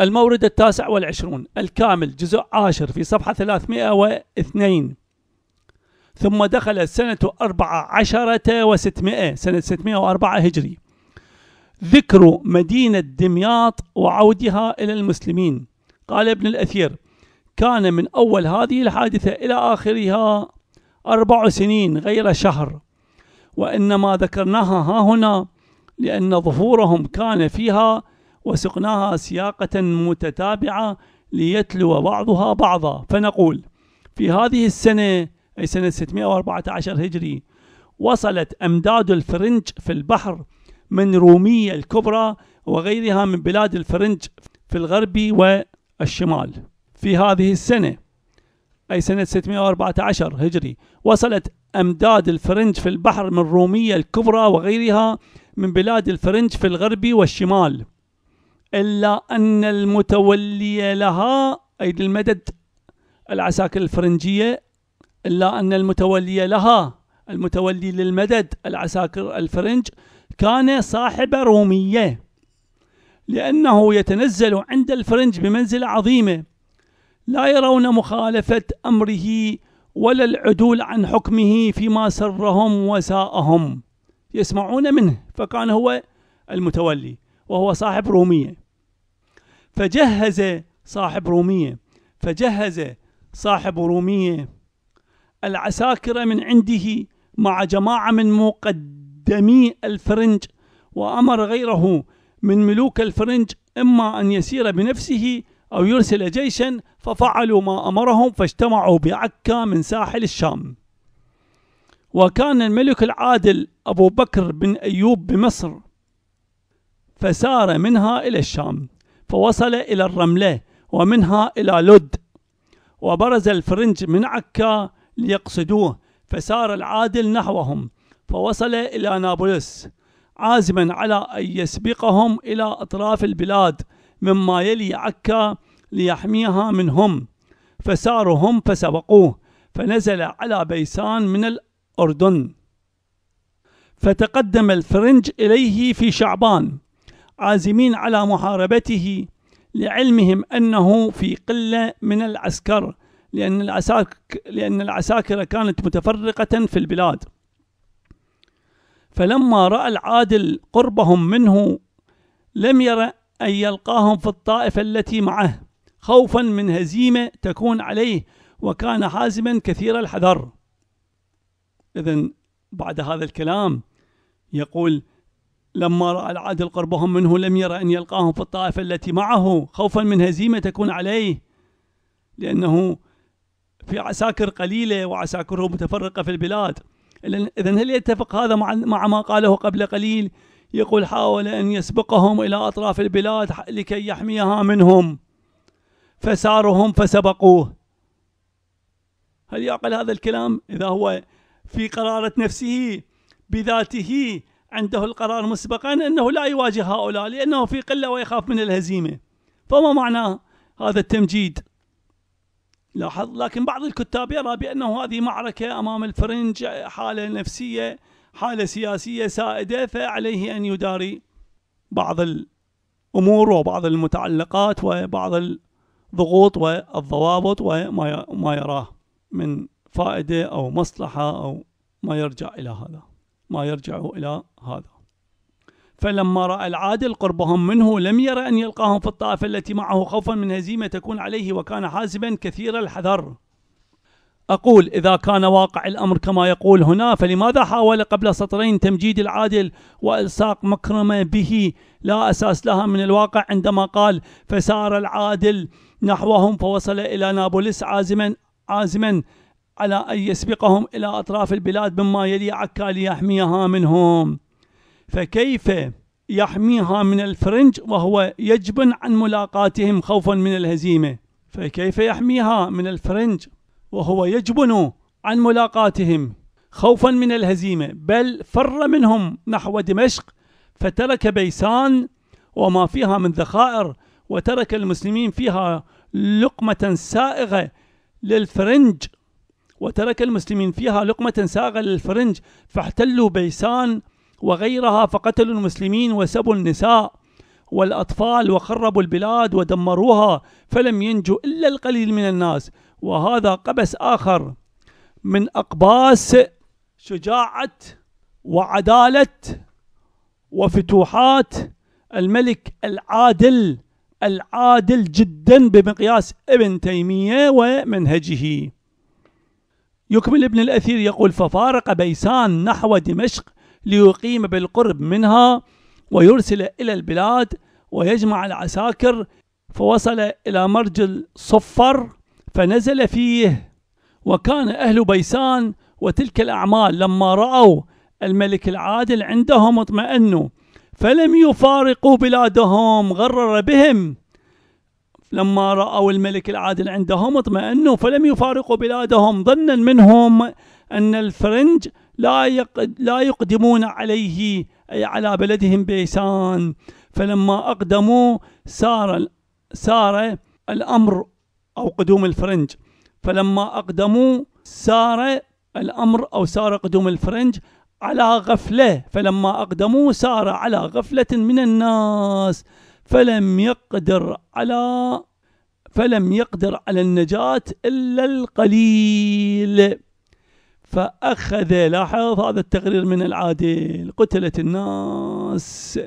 المورد التاسع والعشرون الكامل جزء عاشر في صفحة 302 ثم دخل سنة أربعة عشرة وستمائة سنة 604 هجري ذكر مدينة دمياط وعودها إلى المسلمين قال ابن الأثير كان من أول هذه الحادثة إلى آخرها أربع سنين غير شهر وإنما ذكرناها ها هنا لأن ظهورهم كان فيها وسقناها سياقة متتابعة ليتلو بعضها بعضا فنقول في هذه السنة أي سنة 614 هجري وصلت أمداد الفرنج في البحر من رومية الكبرى وغيرها من بلاد الفرنج في الغرب والشمال في هذه السنة أي سنة 614 هجري وصلت أمداد الفرنج في البحر من رومية الكبرى وغيرها من بلاد الفرنج في الغرب والشمال إلا أن المتولي لها أيدي المدد العساكر الفرنجية إلا أن المتولي لها المتولي للمدد العساكر الفرنج كان صاحب رومية لأنه يتنزل عند الفرنج بمنزلة عظيمة لا يرون مخالفة أمره ولا العدول عن حكمه فيما سرهم وساءهم يسمعون منه فكان هو المتولي وهو صاحب رومية فجهز صاحب رومية فجهز صاحب رومية العساكر من عنده مع جماعة من مقدمي الفرنج وأمر غيره من ملوك الفرنج إما أن يسير بنفسه أو يرسل جيشا ففعلوا ما أمرهم فاجتمعوا بعكا من ساحل الشام وكان الملك العادل أبو بكر بن أيوب بمصر فسار منها إلى الشام فوصل إلى الرملة ومنها إلى لد وبرز الفرنج من عكا ليقصدوه فسار العادل نحوهم فوصل إلى نابلس عازما على أن يسبقهم إلى أطراف البلاد مما يلي عكا ليحميها منهم فساروا هم فسبقوه فنزل على بيسان من الأردن فتقدم الفرنج إليه في شعبان عازمين على محاربته لعلمهم أنه في قلة من العسكر لأن, العساك لأن العساكر كانت متفرقة في البلاد فلما رأى العادل قربهم منه لم ير أن يلقاهم في الطائفة التي معه خوفا من هزيمة تكون عليه وكان حازما كثير الحذر إذا بعد هذا الكلام يقول لما رأى العدل قربهم منه لم يرى أن يلقاهم في الطائفة التي معه خوفا من هزيمة تكون عليه لأنه في عساكر قليلة وعساكره متفرقة في البلاد إذا هل يتفق هذا مع, مع ما قاله قبل قليل يقول حاول أن يسبقهم إلى أطراف البلاد لكي يحميها منهم فسارهم فسبقوه هل يعقل هذا الكلام إذا هو في قرارة نفسه بذاته عنده القرار مسبقا انه لا يواجه هؤلاء لانه في قله ويخاف من الهزيمه فما معنى هذا التمجيد لاحظ لكن بعض الكتاب يرى بانه هذه معركه امام الفرنج حاله نفسيه حاله سياسيه سائده فعليه ان يداري بعض الامور وبعض المتعلقات وبعض الضغوط والضوابط وما يراه من فائده او مصلحه او ما يرجع الى هذا ما يرجع إلى هذا فلما رأى العادل قربهم منه لم ير أن يلقاهم في الطائفة التي معه خوفا من هزيمة تكون عليه وكان حازما كثير الحذر أقول إذا كان واقع الأمر كما يقول هنا فلماذا حاول قبل سطرين تمجيد العادل وإلصاق مكرمة به لا أساس لها من الواقع عندما قال فسار العادل نحوهم فوصل إلى نابلس عازما عازما على أن يسبقهم إلى أطراف البلاد مما يلي عكا ليحميها منهم فكيف يحميها من الفرنج وهو يجبن عن ملاقاتهم خوفا من الهزيمة فكيف يحميها من الفرنج وهو يجبن عن ملاقاتهم خوفا من الهزيمة بل فر منهم نحو دمشق فترك بيسان وما فيها من ذخائر وترك المسلمين فيها لقمة سائغة للفرنج وترك المسلمين فيها لقمة ساغة للفرنج فاحتلوا بيسان وغيرها فقتلوا المسلمين وسبوا النساء والأطفال وخربوا البلاد ودمروها فلم ينجو إلا القليل من الناس وهذا قبس آخر من أقباس شجاعة وعدالة وفتوحات الملك العادل العادل جدا بمقياس ابن تيمية ومنهجه يكمل ابن الأثير يقول ففارق بيسان نحو دمشق ليقيم بالقرب منها ويرسل إلى البلاد ويجمع العساكر فوصل إلى مرج الصفر فنزل فيه وكان أهل بيسان وتلك الأعمال لما رأوا الملك العادل عندهم اطمأنوا فلم يفارقوا بلادهم غرر بهم لما رأوا الملك العادل عندهم اطمأنوا فلم يفارقوا بلادهم ظنا منهم أن الفرنج لا لا يقدمون عليه أي على بلدهم بيسان فلما أقدموا سار سار الأمر أو قدوم الفرنج فلما أقدموا سار الأمر أو سار قدوم الفرنج على غفلة فلما أقدموا سار على غفلة من الناس فلم يقدر على فلم يقدر على النجاة إلا القليل فأخذ لاحظ هذا التقرير من العادل قتلت الناس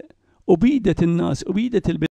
أبيدت الناس أبيدت البلاد